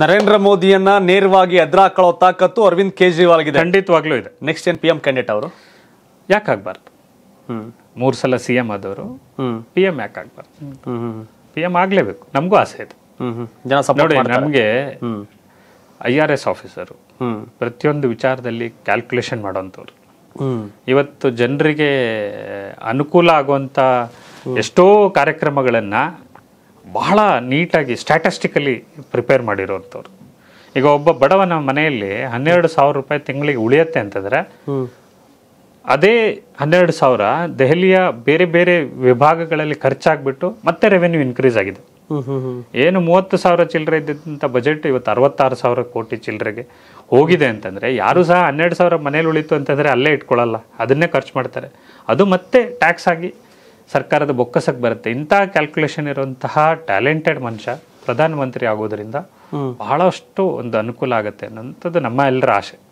ನರೇಂದ್ರ ಮೋದಿಯನ್ನ ನೇರವಾಗಿ ಎದುರಾಕೊಳ್ಳೋ ತಾಕತ್ತು ಅರವಿಂದ್ ಕೇಜ್ರಿವಾಲ್ ಇದೆ ಖಂಡಿತವಾಗ್ಲೂ ಇದೆ ನೆಕ್ಸ್ಟ್ ಏನ್ ಪಿ ಎಂ ಕ್ಯಾಂಡಿಡೇಟ್ ಅವರು ಯಾಕೆ ಆಗ್ಬಾರ್ದು ಮೂರ್ ಸಲ ಸಿ ಎಂ ಆದವರು ಪಿ ಎಂ ಯಾಕೆ ಆಗ್ಬಾರ್ದು ಪಿ ಎಂ ಆಗ್ಲೇಬೇಕು ನಮಗೂ ಆಸೆ ಇದೆ ಜನ ನೋಡಿ ನಮಗೆ ಐ ಆರ್ ಎಸ್ ಆಫೀಸರು ಪ್ರತಿಯೊಂದು ವಿಚಾರದಲ್ಲಿ ಕ್ಯಾಲ್ಕುಲೇಷನ್ ಮಾಡೋಂಥವ್ರು ಇವತ್ತು ಜನರಿಗೆ ಅನುಕೂಲ ಆಗುವಂತ ಎಷ್ಟೋ ಕಾರ್ಯಕ್ರಮಗಳನ್ನ ಬಹಳ ನೀಟಾಗಿ ಸ್ಟ್ಯಾಟಿಸ್ಟಿಕಲಿ ಪ್ರಿಪೇರ್ ಮಾಡಿರೋಂಥವ್ರು ಈಗ ಒಬ್ಬ ಬಡವನ ಮನೆಯಲ್ಲಿ ಹನ್ನೆರಡು ಸಾವಿರ ರೂಪಾಯಿ ತಿಂಗಳಿಗೆ ಉಳಿಯತ್ತೆ ಅಂತಂದರೆ ಅದೇ ಹನ್ನೆರಡು ಸಾವಿರ ದೆಹಲಿಯ ಬೇರೆ ಬೇರೆ ವಿಭಾಗಗಳಲ್ಲಿ ಖರ್ಚಾಗ್ಬಿಟ್ಟು ಮತ್ತೆ ರೆವೆನ್ಯೂ ಇನ್ಕ್ರೀಸ್ ಆಗಿದೆ ಏನು ಮೂವತ್ತು ಸಾವಿರ ಚಿಲ್ಲರೆ ಇದ್ದಂಥ ಬಜೆಟ್ ಇವತ್ತು ಅರವತ್ತಾರು ಸಾವಿರ ಕೋಟಿ ಚಿಲ್ಲರೆಗೆ ಹೋಗಿದೆ ಅಂತಂದರೆ ಯಾರು ಸಹ ಹನ್ನೆರಡು ಸಾವಿರ ಮನೇಲಿ ಉಳಿತು ಅಂತಂದರೆ ಅಲ್ಲೇ ಇಟ್ಕೊಳ್ಳಲ್ಲ ಅದನ್ನೇ ಖರ್ಚು ಮಾಡ್ತಾರೆ ಅದು ಮತ್ತೆ ಟ್ಯಾಕ್ಸ್ ಆಗಿ ಸರ್ಕಾರದ ಬೊಕ್ಕಸಕ್ಕೆ ಬರುತ್ತೆ ಇಂತಹ ಕ್ಯಾಲ್ಕುಲೇಷನ್ ಇರುವಂತಹ ಟ್ಯಾಲೆಂಟೆಡ್ ಮನುಷ್ಯ ಪ್ರಧಾನಮಂತ್ರಿ ಆಗೋದ್ರಿಂದ ಬಹಳಷ್ಟು ಒಂದು ಅನುಕೂಲ ಆಗುತ್ತೆ ಅನ್ನೋಂಥದ್ದು ನಮ್ಮ ಎಲ್ಲರ ಆಶೆ